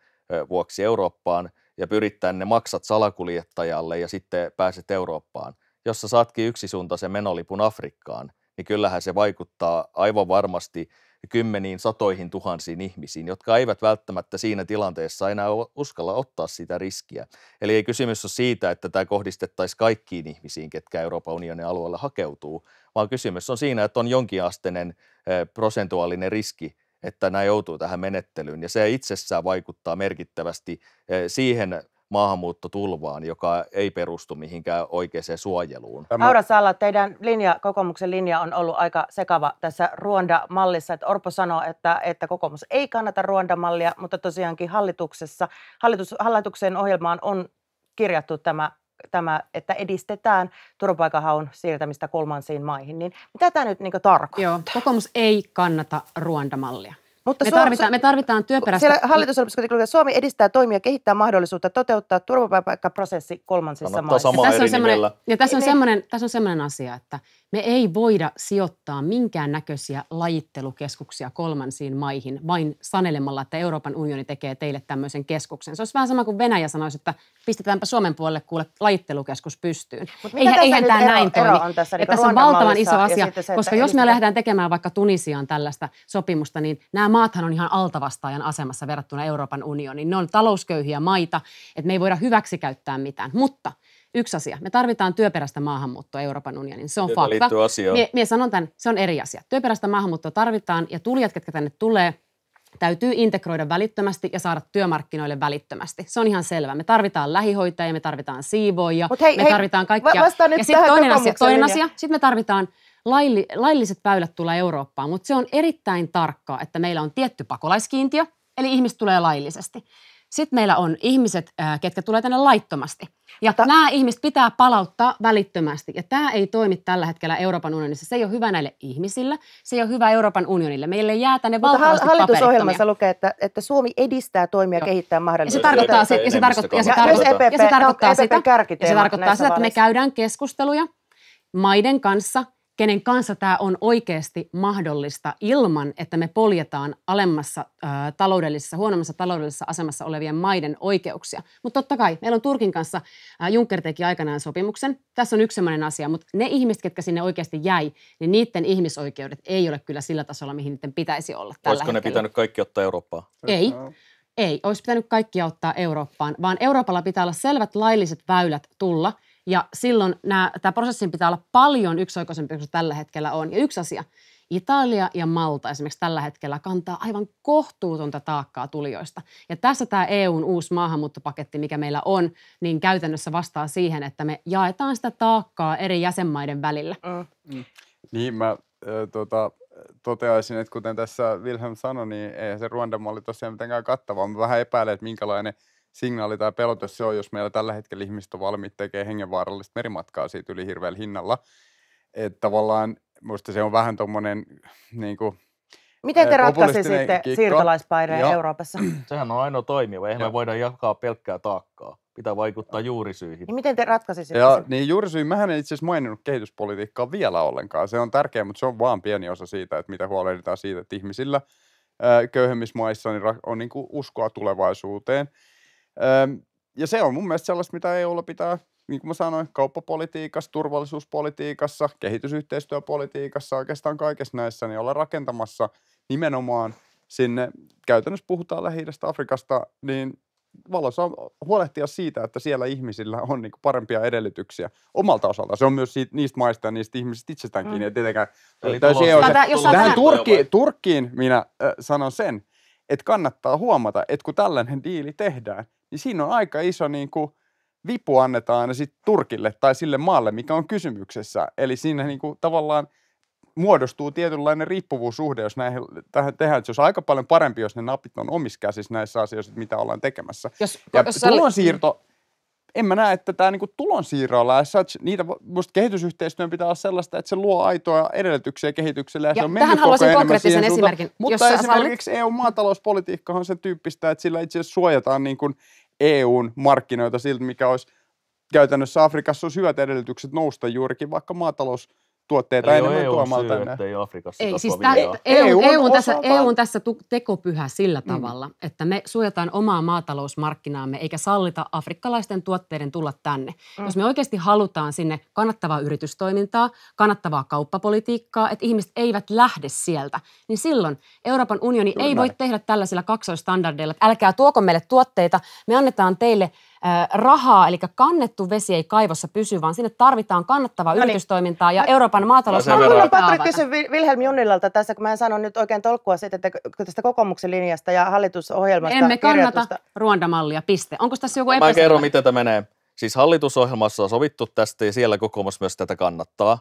C: vuoksi Eurooppaan ja pyrittää ne maksat salakuljettajalle ja sitten pääset Eurooppaan, jos sä saatkin yksisuuntaisen menolipun Afrikkaan, niin kyllähän se vaikuttaa aivan varmasti kymmeniin, satoihin tuhansiin ihmisiin, jotka eivät välttämättä siinä tilanteessa enää uskalla ottaa sitä riskiä. Eli ei kysymys ole siitä, että tämä kohdistettaisiin kaikkiin ihmisiin, ketkä Euroopan unionin alueella hakeutuu, vaan kysymys on siinä, että on jonkinasteinen prosentuaalinen riski, että nämä joutuu tähän menettelyyn. Ja se itsessään vaikuttaa merkittävästi siihen maahanmuuttotulvaan, joka ei perustu mihinkään oikeaan suojeluun. Tämä... Aura
A: Salla, teidän linja, kokoomuksen linja on ollut aika sekava tässä Ruanda-mallissa. Että Orpo sanoo, että, että kokoomus ei kannata Ruanda-mallia, mutta tosiaankin hallituksessa, hallitus, hallituksen ohjelmaan on kirjattu tämä tämä, että edistetään turvapaikanhaun siirtämistä kolmansiin
D: maihin, niin mitä tämä nyt niin tarkoittaa? Joo, kokoomus ei kannata ruunda-mallia. Mutta me, Suom- tarvitaan, me tarvitaan työperäistä. Siellä
A: hallitusohjelmassa Suomi edistää toimia kehittää mahdollisuutta toteuttaa turvapaikkaprosessi kolmansissa no, no, maissa. Tässä on, ja tässä on, niin.
D: semmoinen, tässä on semmoinen asia, että – me ei voida sijoittaa minkään näköisiä lajittelukeskuksia kolmansiin maihin vain sanelemalla, että Euroopan unioni tekee teille tämmöisen keskuksen. Se olisi vähän sama kuin Venäjä sanoisi, että pistetäänpä Suomen puolelle kuule lajittelukeskus pystyyn. Ei eihän eihän tämä ero, näin toimi. On tässä, niin tässä on valtavan iso asia, se, koska jos me lähdetään tekemään vaikka Tunisiaan tällaista sopimusta, niin nämä maathan on ihan altavastaajan asemassa verrattuna Euroopan unioniin. Ne on talousköyhiä maita, että me ei voida hyväksikäyttää mitään. Mutta Yksi asia. Me tarvitaan työperäistä maahanmuuttoa Euroopan unionin. Se on Tätä fakta. Mie, mie sanon tämän, se on eri asia. Työperäistä maahanmuuttoa tarvitaan ja tulijat, ketkä tänne tulee, täytyy integroida välittömästi ja saada työmarkkinoille välittömästi. Se on ihan selvä. Me tarvitaan lähihoitajia, me tarvitaan siivoja, hei, me hei, tarvitaan kaikkia. Va- ja sitten toinen asia, toinen asia, sitten me tarvitaan lailli, lailliset väylät tulla Eurooppaan, mutta se on erittäin tarkkaa, että meillä on tietty pakolaiskiintiö, eli ihmiset tulee laillisesti. Sitten meillä on ihmiset, äh, ketkä tulee tänne laittomasti. Ja Ta- tota- nämä ihmiset pitää palauttaa välittömästi. Ja tämä ei toimi tällä hetkellä Euroopan unionissa. Se ei ole hyvä näille ihmisille, se ei ole hyvä Euroopan unionille. Meille jää tänne Mutta hallitusohjelmassa
A: lukee, että, että Suomi edistää toimia ja kehittää mahdollisuuksia. Ja se tarkoittaa, ja se ja se tarkoittaa, e ja se no, tarkoittaa
D: e sitä, ja se tarkoittaa sitä, että me käydään keskusteluja maiden kanssa – kenen kanssa tämä on oikeasti mahdollista ilman, että me poljetaan alemmassa äh, taloudellisessa, huonommassa taloudellisessa asemassa olevien maiden oikeuksia. Mutta totta kai, meillä on Turkin kanssa, ä, Juncker teki aikanaan sopimuksen. Tässä on yksi sellainen asia, mutta ne ihmiset, ketkä sinne oikeasti jäi, niin niiden ihmisoikeudet ei ole kyllä sillä tasolla, mihin niiden pitäisi olla tällä Olisiko hetkellä. ne
C: pitänyt kaikki ottaa Eurooppaan? Ei.
D: Ei, olisi pitänyt kaikki ottaa Eurooppaan, vaan Euroopalla pitää olla selvät lailliset väylät tulla – ja silloin nämä, tämä prosessin pitää olla paljon yksioikoisempi kuin se tällä hetkellä on. Ja yksi asia, Italia ja Malta esimerkiksi tällä hetkellä kantaa aivan kohtuutonta taakkaa tulijoista. Ja tässä tämä EUn uusi maahanmuuttopaketti, mikä meillä on, niin käytännössä vastaa siihen, että me jaetaan sitä taakkaa eri jäsenmaiden välillä.
B: Mm. Niin, mä äh, tota, toteaisin, että kuten tässä Wilhelm sanoi, niin ei se Ruandamalli tosiaan mitenkään kattava. Mä vähän epäilen, että minkälainen – signaali tai pelote se on, jos meillä tällä hetkellä ihmiset on valmiit tekemään hengenvaarallista merimatkaa siitä yli hirveällä hinnalla. Että tavallaan musta se on vähän tuommoinen niin kuin,
A: Miten te ratkaisitte siirtolaispaineen
B: Euroopassa? Sehän on ainoa toimiva.
C: Eihän me voida jakaa pelkkää taakkaa. Pitää
B: vaikuttaa juurisyihin. Niin
A: miten te ratkaisitte ja, sen?
B: Niin juurisyy, mähän en itse asiassa maininnut kehityspolitiikkaa vielä ollenkaan. Se on tärkeä, mutta se on vaan pieni osa siitä, että mitä huolehditaan siitä, että ihmisillä köyhemmissä maissa niin on niin uskoa tulevaisuuteen – ja se on mun mielestä sellaista, mitä EUlla pitää, niin kuin mä sanoin, kauppapolitiikassa, turvallisuuspolitiikassa, kehitysyhteistyöpolitiikassa, oikeastaan kaikessa näissä, niin olla rakentamassa nimenomaan sinne, käytännössä puhutaan lähi Afrikasta, niin valossa on huolehtia siitä, että siellä ihmisillä on niin parempia edellytyksiä omalta osalta. Se on myös siitä, niistä maista ja niistä ihmisistä itsestään kiinni. Mm. Tietenkään, Eli ei ole. Tähän Turkki, Turkkiin minä äh, sanon sen, että kannattaa huomata, että kun tällainen diili tehdään, niin siinä on aika iso niin kuin, vipu annetaan aina sitten Turkille tai sille maalle, mikä on kysymyksessä. Eli siinä niin kuin, tavallaan muodostuu tietynlainen riippuvuussuhde, jos näihin tähän tehdään. se olisi aika paljon parempi, jos ne napit on omissa käsissä näissä asioissa, mitä ollaan tekemässä. Jos, ja jos tulonsiirto, en mä näe, että tämä niinku tulonsiirroilla ja such, niitä, musta kehitysyhteistyön pitää olla sellaista, että se luo aitoja edellytyksiä kehitykselle. Ja, ja se on tähän haluaisin konkreettisen esimerkin. Mutta esimerkiksi sallit... E EU-maatalouspolitiikka on sen tyyppistä, että sillä itse asiassa suojataan niin kuin EUn markkinoita siltä, mikä olisi käytännössä Afrikassa olisi hyvät edellytykset nousta juurikin vaikka maatalous tuotteita ei enemmän e tuomaan syy, tänne. Ei
C: Afrikassa ei, siis tä, EU, EU, EU on tässä, EU
D: on tässä tekopyhä sillä mm. tavalla, että me suojataan omaa maatalousmarkkinaamme eikä sallita afrikkalaisten tuotteiden tulla tänne. Mm. Jos me oikeasti halutaan sinne kannattavaa yritystoimintaa, kannattavaa kauppapolitiikkaa, että ihmiset eivät lähde sieltä, niin silloin Euroopan unioni Kyllä. ei voi tehdä tällaisilla kaksoistandardeilla, että älkää tuoko meille tuotteita, me annetaan teille – rahaa, eli kannettu vesi ei kaivossa pysy, vaan sinne tarvitaan kannattavaa no niin. yritystoimintaa ja mä, no- Euroopan
C: maatalous... Mä haluan Patri kysyä
A: Vilhelm Junnilalta tässä, kun mä en sano nyt oikein tolkkua siitä, että tästä kokoomuksen
D: linjasta ja hallitusohjelmasta
A: Emme kannata
D: ruondamallia, piste. Onko tässä joku epäselvä? Mä kerron, miten
C: tämä menee. Siis hallitusohjelmassa on sovittu tästä ja siellä kokoomus myös tätä kannattaa.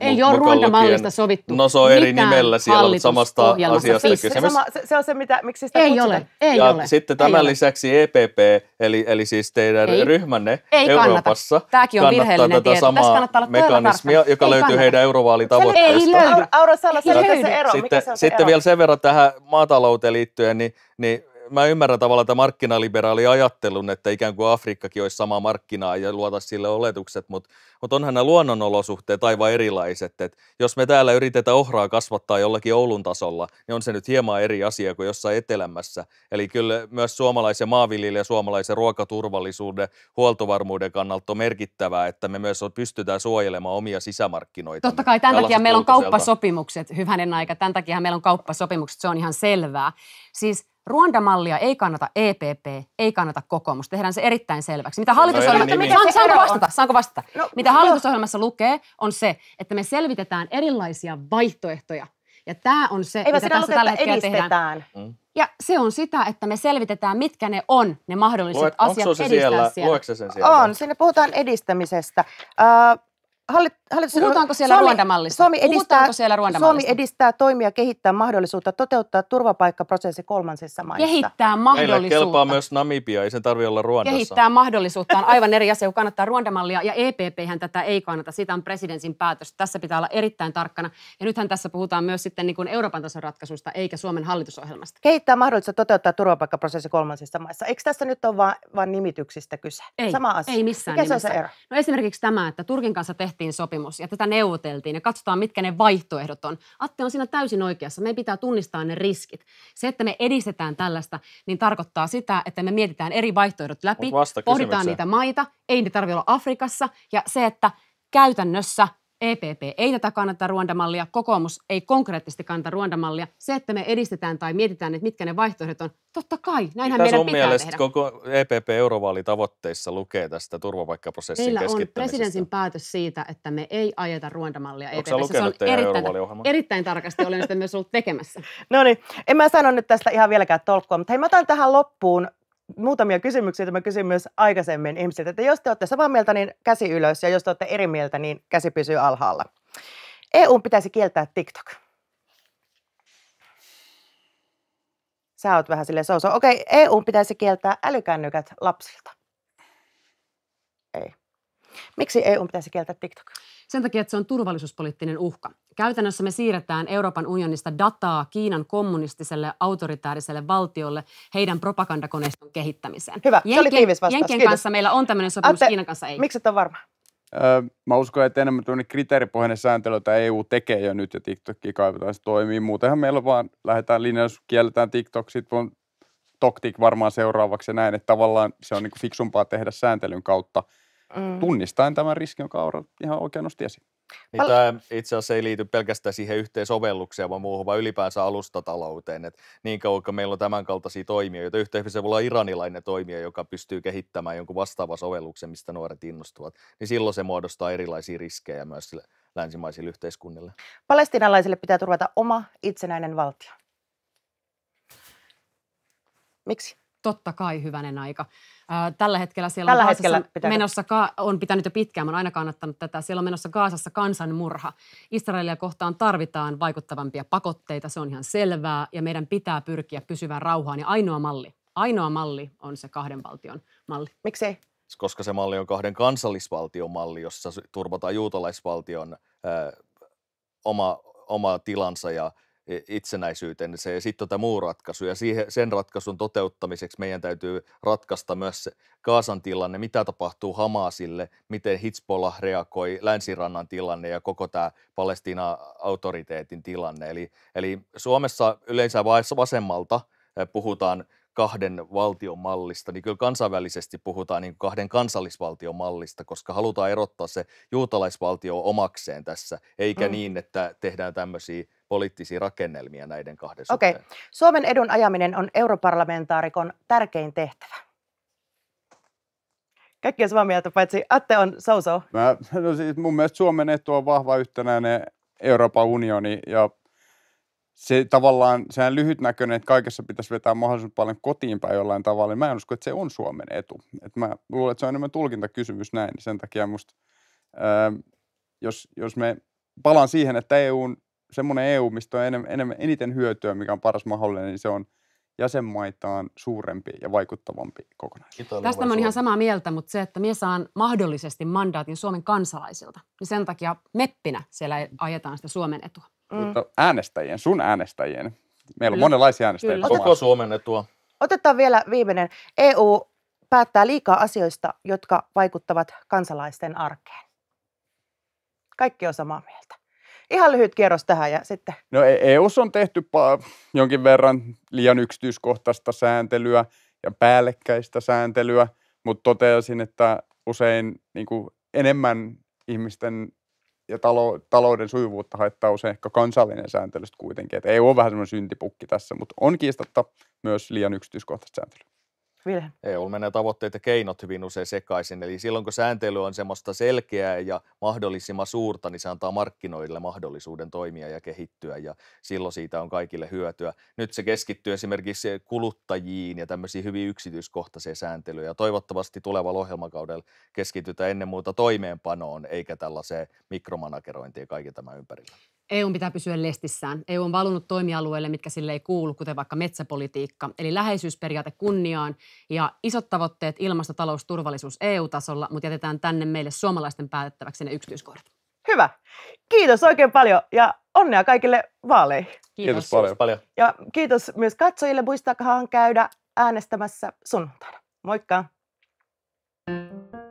C: Ei ole Ruanda-mallista sovittu No se on eri nimellä, siellä on samasta asiasta siis kyse. Sama,
A: se, se on se, mitä, miksi sitä Ei ole, ei ja ole. sitten ei tämän ole.
C: lisäksi EPP, eli, eli siis teidän ei. ryhmänne ei Euroopassa, kannata. Tämäkin on kannattaa tätä tieto. samaa kannattaa mekanismia, joka ei löytyy kannata. heidän eurovaalitavoitteistaan.
A: ei löydy. Aura Sala, se ero. Sitten, vielä
C: sen verran tähän maatalouteen liittyen, niin, niin mä ymmärrän tavallaan tämä markkinaliberaali ajattelun, että ikään kuin Afrikkakin olisi sama markkinaa ja luota sille oletukset, mutta, mutta onhan nämä luonnonolosuhteet aivan erilaiset. Et jos me täällä yritetään ohraa kasvattaa jollakin Oulun tasolla, niin on se nyt hieman eri asia kuin jossain etelämässä. Eli kyllä myös suomalaisen maanviljelijän ja suomalaisen ruokaturvallisuuden, huoltovarmuuden kannalta on merkittävää, että me myös pystytään suojelemaan omia sisämarkkinoita. Totta
D: kai, tämän takia meillä on kauppasopimukset, hyvänen aika, tämän takia meillä on kauppasopimukset, se on ihan selvää. Siis Ruandamallia ei kannata EPP, ei kannata kokoomus. Tehdään se erittäin selväksi. Mitä hallitusohjelmassa, no, saanko, saanko vastata? Saanko vastata? No, Mitä hallitusohjelmassa no. lukee, on se, että me selvitetään erilaisia vaihtoehtoja. Ja tämä on se, Eipä mitä tässä tällä hetkellä edistetään. tehdään. Mm. Ja se on sitä, että me selvitetään, mitkä ne on, ne mahdolliset Lue, asiat se edistää siellä? siellä. Lueksä sen siellä? On, sinne puhutaan edistämisestä. Uh, Hallit, hallitus,
A: Puhutaanko siellä Suomi, Ruandamallista? Suomi edistää, siellä Suomi edistää toimia kehittää mahdollisuutta toteuttaa turvapaikkaprosessi
D: kolmansissa maissa. Kehittää
C: mahdollisuutta. Meillä kelpaa myös Namibia, ei sen tarvitse olla Ruandassa. Kehittää
D: mahdollisuutta on aivan eri asia, kun kannattaa Ruandamallia ja EPP hän tätä ei kannata. Sitä on presidentin päätös. Tässä pitää olla erittäin tarkkana. Ja nythän tässä puhutaan myös sitten niin kuin Euroopan tason ratkaisusta eikä Suomen hallitusohjelmasta.
A: Kehittää mahdollisuutta toteuttaa turvapaikkaprosessi kolmansissa maissa. Eikö tässä nyt ole vain, nimityksistä kyse? Ei, Sama asia. ei missään Mikä Se on se ero?
D: No esimerkiksi tämä, että Turkin kanssa tehtiin tehtiin sopimus ja tätä neuvoteltiin ja katsotaan, mitkä ne vaihtoehdot on. Atte on siinä täysin oikeassa. Meidän pitää tunnistaa ne riskit. Se, että me edistetään tällaista, niin tarkoittaa sitä, että me mietitään eri vaihtoehdot läpi, pohditaan niitä maita, ei ne tarvitse olla Afrikassa ja se, että käytännössä EPP ei tätä kannata ruondamallia, kokoomus ei konkreettisesti kannata ruondamallia. Se, että me edistetään tai mietitään, että mitkä ne vaihtoehdot on, totta kai, näinhän Mitä meidän pitää mielestä tehdä.
C: koko EPP-eurovaalitavoitteissa lukee tästä turvapaikkaprosessin Meillä on presidentin
D: päätös siitä, että me ei ajeta ruondamallia EPP: se on erittäin, erittäin tarkasti, olen sitä myös ollut tekemässä. no niin, en mä sano nyt tästä ihan
A: vieläkään tolkkua, mutta hei mä otan tähän loppuun muutamia kysymyksiä, joita mä kysyin myös aikaisemmin ihmisiltä, että jos te olette samaa mieltä, niin käsi ylös, ja jos te olette eri mieltä, niin käsi pysyy alhaalla. EU pitäisi kieltää TikTok. Sä oot vähän silleen souso. Okei, EU pitäisi kieltää älykännykät lapsilta. Ei. Miksi
D: EU pitäisi kieltää TikTok? sen takia, että se on turvallisuuspoliittinen uhka. Käytännössä me siirretään Euroopan unionista dataa Kiinan kommunistiselle autoritaariselle valtiolle heidän propagandakoneiston kehittämiseen. Hyvä, Jenke, se oli tiivis vastaus. Jenkien Kiitos. kanssa meillä on tämmöinen sopimus, Ante, Kiinan kanssa ei. Miksi et ole varma?
B: Öö, mä uskon, että enemmän tuonne kriteeripohjainen sääntely, jota EU tekee jo nyt ja TikTokki kaivetaan, se toimii. Muutenhan meillä vaan lähdetään linjaus, kielletään TikTok, sitten on Toktik varmaan seuraavaksi ja näin, että tavallaan se on niin fiksumpaa tehdä sääntelyn kautta – mm. tunnistaen tämän riskin, jonka Aura ihan oikein nosti esiin. Niin tämä itse
C: asiassa ei liity pelkästään siihen yhteen sovellukseen, vaan muuhun, vaan ylipäänsä alustatalouteen. Et niin kauan, kun meillä on tämänkaltaisia toimijoita, yhteydessä se voi olla iranilainen toimija, joka pystyy kehittämään jonkun vastaavan sovelluksen, mistä nuoret innostuvat, niin silloin se muodostaa erilaisia riskejä myös sille länsimaisille yhteiskunnille.
A: Palestinalaisille pitää turvata oma itsenäinen valtio.
D: Miksi? Totta kai, hyvänen aika. Tällä hetkellä siellä Tällä on, hetkellä menossa, on pitänyt jo pitkään, mä aina kannattanut tätä, siellä on menossa Kaasassa kansanmurha. Israelia kohtaan tarvitaan vaikuttavampia pakotteita, se on ihan selvää, ja meidän pitää pyrkiä pysyvään rauhaan. Ja ainoa malli, ainoa malli on se kahden valtion malli. Miksei?
C: Koska se malli on kahden kansallisvaltion malli, jossa turvataan juutalaisvaltion ö, oma, oma tilansa ja itsenäisyyteen. Niin se sitten tota tämä muu ratkaisu ja siihen, sen ratkaisun toteuttamiseksi meidän täytyy ratkaista myös se Kaasan tilanne, mitä tapahtuu Hamasille, miten Hizbollah reagoi länsirannan tilanne ja koko tämä Palestiinan autoriteetin tilanne. Eli, eli Suomessa yleensä vasemmalta puhutaan kahden valtion mallista, niin kyllä kansainvälisesti puhutaan niin kahden kansallisvaltion mallista, koska halutaan erottaa se juutalaisvaltio omakseen tässä, eikä mm. niin, että tehdään tämmöisiä poliittisia rakennelmia näiden kahden okay. suhteen.
A: Suomen edun ajaminen on europarlamentaarikon tärkein tehtävä.
B: Kaikki on samaa mieltä, paitsi Atte on so-so. Mä, no siis mun mielestä Suomen etu on vahva yhtenäinen Euroopan unioni ja se tavallaan, sehän lyhytnäköinen, että kaikessa pitäisi vetää mahdollisimman paljon kotiinpäin jollain tavalla, niin mä en usko, että se on Suomen etu. Et mä luulen, että se on enemmän tulkintakysymys näin, sen takia musta, ää, jos, jos me palaan siihen, että EUn semmoinen EU, mistä on enem, enem, eniten hyötyä, mikä on paras mahdollinen, niin se on jäsenmaitaan suurempi ja vaikuttavampi kokonaisuus. Tästä on ihan
D: samaa mieltä, mutta se, että minä saan mahdollisesti mandaatin Suomen kansalaisilta, niin sen takia meppinä siellä ajetaan
B: sitä Suomen etua.
D: Mm.
A: Mutta
B: äänestäjien, sun äänestäjien, meillä on monenlaisia äänestäjiä. Koko Suomen etua.
A: Otetaan vielä viimeinen. EU päättää liikaa asioista, jotka vaikuttavat kansalaisten arkeen. Kaikki on samaa mieltä. Ihan lyhyt kierros tähän ja sitten.
B: No EU e on tehty jonkin verran liian yksityiskohtaista sääntelyä ja päällekkäistä sääntelyä, mutta toteaisin, että usein niin kuin enemmän ihmisten ja talo, talouden sujuvuutta haittaa usein ehkä kansallinen sääntely kuitenkin. Että EU on vähän semmoinen syntipukki tässä, mutta on kiistatta myös liian yksityiskohtaista sääntelyä
C: virhe. EU menee tavoitteet ja keinot hyvin usein sekaisin, eli silloin kun sääntely on semmoista selkeää ja mahdollisimman suurta, niin se antaa markkinoille mahdollisuuden toimia ja kehittyä ja silloin siitä on kaikille hyötyä. Nyt se keskittyy esimerkiksi kuluttajiin ja tämmöisiin hyvin yksityiskohtaiseen sääntelyyn ja toivottavasti tulevalla ohjelmakaudella keskitytään ennen muuta toimeenpanoon eikä tällaiseen mikromanagerointiin kaiken tämän ympärillä.
D: EU pitää pysyä lestissään. EU on valunut toimialueille, mitkä sille ei kuulu, kuten vaikka metsäpolitiikka. Eli läheisyysperiaate kunniaan ja isot tavoitteet ilmastotalousturvallisuus talous, turvallisuus EU-tasolla, mutta jätetään tänne meille suomalaisten päätettäväksi ne yksityiskohdat. Hyvä. Kiitos oikein paljon ja onnea kaikille vaaleihin. Kiitos,
A: kiitos paljon. paljon.
D: Ja kiitos myös katsojille.
A: Muistakaa käydä äänestämässä sunnuntaina. Moikka! thank you